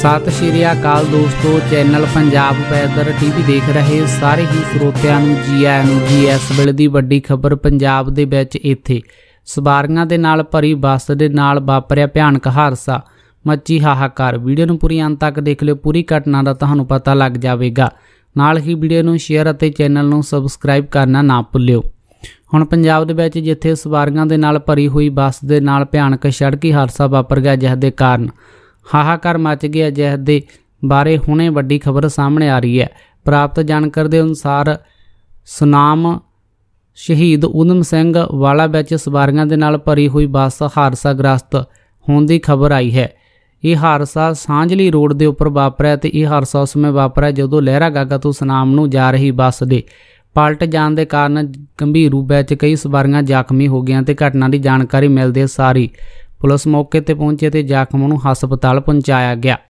ਸਤਿ ਸ਼੍ਰੀ ਅਕਾਲ ਦੋਸਤੋ channel Punjab weather TV ਦੇਖ ਰਹੇ ਸਾਰੇ ਹੀ ਸਰੋਤਿਆਂ ਨੂੰ ਜੀ ਆਇਆਂ ਨੂੰ ਜੀ ਇਸ ਵੇਲੇ ਦੀ ਵੱਡੀ ਖਬਰ ਪੰਜਾਬ ਦੇ ਵਿੱਚ ਇੱਥੇ ਸਵਾਰੀਆਂ ਦੇ ਨਾਲ ਭਰੀ ਬੱਸ ਦੇ ਨਾਲ ਵਾਪਰਿਆ ਭਿਆਨਕ ਹਾਦਸਾ ਮੱਚੀ ਹਾਹਾਕਾਰ ਵੀਡੀਓ ਨੂੰ ਪੂਰੀ ਅੰਤ ਤੱਕ ਦੇਖ ਲਿਓ ਪੂਰੀ ਘਟਨਾ ਦਾ ਤੁਹਾਨੂੰ ਪਤਾ ਲੱਗ ਜਾਵੇਗਾ ਨਾਲ ਹੀ ਵੀਡੀਓ ਨੂੰ ਸ਼ੇਅਰ ਅਤੇ ਚੈਨਲ ਨੂੰ ਸਬਸਕ੍ਰਾਈਬ ਕਰਨਾ ਨਾ ਭੁੱਲਿਓ ਹੁਣ ਪੰਜਾਬ ਦੇ ਵਿੱਚ ਜਿੱਥੇ ਸਵਾਰੀਆਂ ਦੇ ਨਾਲ ਭਰੀ ਹੋਈ ਬੱਸ ਦੇ ਨਾਲ ਭਿਆਨਕ ਸੜਕੀ ਹਾਦਸਾ ਵਾਪਰ ਗਿਆ ਜਿਸ ਦੇ ਕਾਰਨ ਹਾਹਾਕਾਰ ਮਚ ਗਿਆ ਜਿਸ ਦੇ ਬਾਰੇ ਹੁਣੇ ਵੱਡੀ ਖਬਰ ਸਾਹਮਣੇ ਆ ਰਹੀ ਹੈ ਪ੍ਰਾਪਤ ਜਾਣਕਾਰੀ ਦੇ ਅਨੁਸਾਰ ਸੁਨਾਮ ਸ਼ਹੀਦ ਉਦਮ ਸਿੰਘ ਵਾਲਾ ਵਿੱਚ ਸਵਾਰੀਆਂ ਦੇ ਨਾਲ ਭਰੀ ਹੋਈ ਬੱਸ ਹਾਦਸਾ ਗ੍ਰਸਤ ਹੋਣ ਦੀ ਖਬਰ ਆਈ ਹੈ ਇਹ ਹਾਦਸਾ ਸਾਂਝਲੀ ਰੋਡ ਦੇ ਉੱਪਰ ਵਾਪਰਿਆ ਤੇ ਇਹ ਹਾਦਸਾ ਉਸ ਸਮੇਂ ਵਾਪਰਿਆ ਜਦੋਂ ਲਹਿਰਾ ਗਾਗਾ ਤੋਂ ਸੁਨਾਮ ਨੂੰ ਜਾ ਰਹੀ ਬੱਸ ਦੇ ਪਲਟ ਜਾਣ ਦੇ ਕਾਰਨ ਗੰਭੀਰ ਰੂਪ ਵਿੱਚ ਕਈ ਸਵਾਰੀਆਂ ਜ਼ਖਮੀ ਹੋ ਗਈਆਂ ਤੇ ਘਟਨਾ ਦੀ ਜਾਣਕਾਰੀ ਮਿਲਦੇ ਸਾਰੀ ਪੁਲਿਸ ਮੌਕੇ ਤੇ ਪਹੁੰਚੀ ਤੇ ਜ਼ਖਮ ਨੂੰ ਹਸਪਤਾਲ ਪਹੁੰਚਾਇਆ ਗਿਆ